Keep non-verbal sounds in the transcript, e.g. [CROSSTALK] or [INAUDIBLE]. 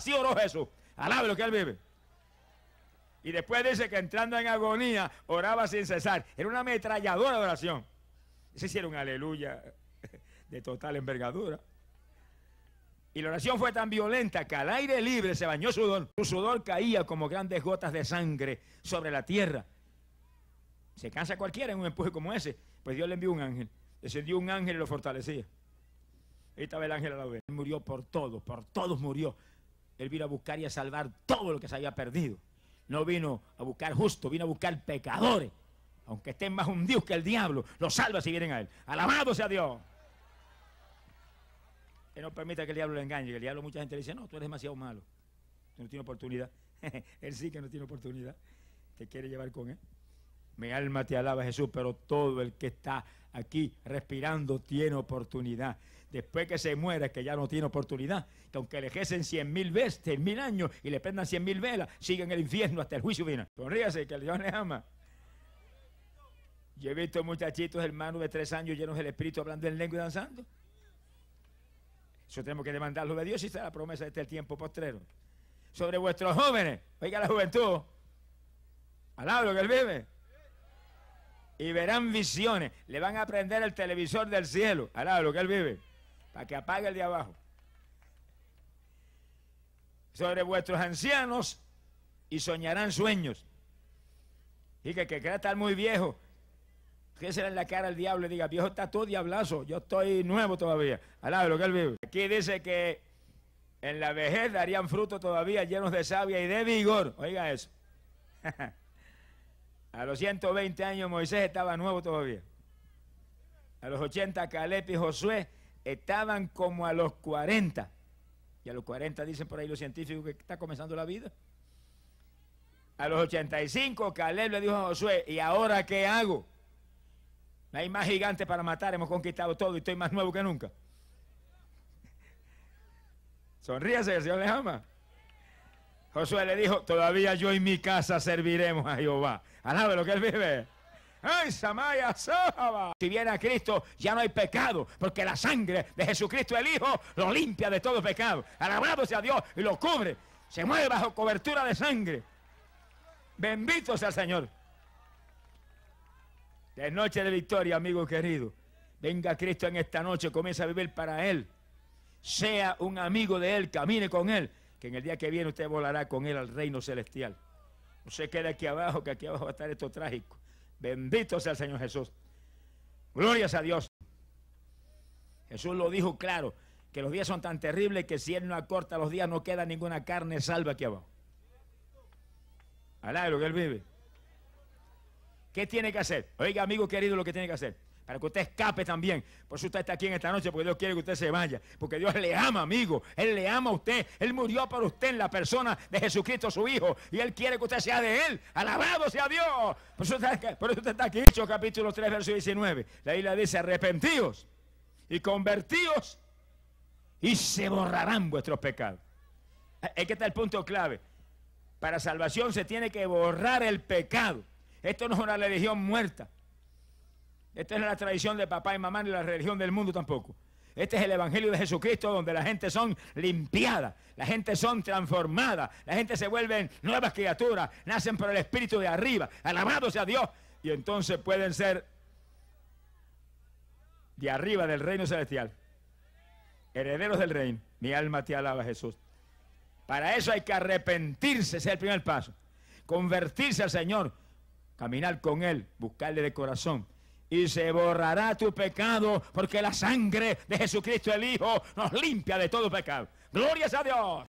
Así oró Jesús. Alabe lo que él vive. Y después dice que entrando en agonía, oraba sin cesar. Era una ametralladora de oración. Se hicieron aleluya de total envergadura. Y la oración fue tan violenta que al aire libre se bañó sudor. Su sudor caía como grandes gotas de sangre sobre la tierra. Se cansa cualquiera en un empuje como ese. Pues Dios le envió un ángel. Descendió un ángel y lo fortalecía. Ahí estaba el ángel a la vez. Él murió por todos, por todos murió. Él vino a buscar y a salvar todo lo que se había perdido. No vino a buscar justo, vino a buscar pecadores. Aunque estén más hundidos que el diablo, los salva si vienen a Él. Alabado sea Dios. Él no permite que el diablo le engañe. Que el diablo, mucha gente le dice: No, tú eres demasiado malo. Tú no tienes oportunidad. [LAUGHS] él sí que no tiene oportunidad. Te quiere llevar con Él. Mi alma te alaba Jesús, pero todo el que está aquí respirando tiene oportunidad. Después que se muera, que ya no tiene oportunidad, que aunque le ejercen cien mil veces, mil años y le prendan cien mil velas, siguen el infierno hasta el juicio final. Sonríase, que el Dios les ama. Yo he visto muchachitos, hermanos de tres años llenos del Espíritu, hablando en lengua y danzando. Eso tenemos que demandarlo de Dios y está la promesa de este tiempo postrero. Sobre vuestros jóvenes, oiga la juventud, alablo que él vive y verán visiones. Le van a prender el televisor del cielo, al lo que él vive, para que apague el de abajo. Sobre vuestros ancianos y soñarán sueños. Y que, que crea estar muy viejo, que se en la cara al diablo y diga, viejo está todo diablazo, yo estoy nuevo todavía, al lo que él vive. Aquí dice que en la vejez darían fruto todavía llenos de savia y de vigor. Oiga eso. [LAUGHS] A los 120 años Moisés estaba nuevo todavía. A los 80 Caleb y Josué estaban como a los 40. Y a los 40 dicen por ahí los científicos que está comenzando la vida. A los 85 Caleb le dijo a Josué, ¿y ahora qué hago? No hay más gigantes para matar, hemos conquistado todo y estoy más nuevo que nunca. Sonríase, el Señor le ama. Josué le dijo, todavía yo y mi casa serviremos a Jehová. Alabe lo que él vive. ¡Ay, Samaya, Saba! Si viene a Cristo, ya no hay pecado, porque la sangre de Jesucristo el Hijo lo limpia de todo pecado. Alabado sea Dios y lo cubre. Se mueve bajo cobertura de sangre. Bendito sea el Señor. De noche de victoria, amigo querido. Venga Cristo en esta noche, comienza a vivir para Él. Sea un amigo de Él, camine con Él que en el día que viene usted volará con él al reino celestial. No se quede aquí abajo, que aquí abajo va a estar esto trágico. Bendito sea el Señor Jesús. Glorias a Dios. Jesús lo dijo claro, que los días son tan terribles que si Él no acorta los días no queda ninguna carne salva aquí abajo. Alá lo que Él vive. ¿Qué tiene que hacer? Oiga, amigo querido, lo que tiene que hacer para que usted escape también. Por eso usted está aquí en esta noche, porque Dios quiere que usted se vaya, porque Dios le ama, amigo, Él le ama a usted, Él murió por usted en la persona de Jesucristo, su Hijo, y Él quiere que usted sea de Él, alabado sea Dios. Por eso usted, está aquí, Hecho, capítulo 3, verso 19, la Biblia dice, arrepentíos y convertidos y se borrarán vuestros pecados. Es que está el punto clave. Para salvación se tiene que borrar el pecado. Esto no es una religión muerta. Esta no es la tradición de papá y mamá ni la religión del mundo tampoco. Este es el Evangelio de Jesucristo donde la gente son limpiadas, la gente son transformadas, la gente se vuelven nuevas criaturas, nacen por el Espíritu de arriba, alabados sea Dios, y entonces pueden ser de arriba del reino celestial, herederos del reino. Mi alma te alaba Jesús. Para eso hay que arrepentirse, ese es el primer paso, convertirse al Señor, caminar con Él, buscarle de corazón y se borrará tu pecado, porque la sangre de Jesucristo el Hijo nos limpia de todo pecado. Glorias a Dios.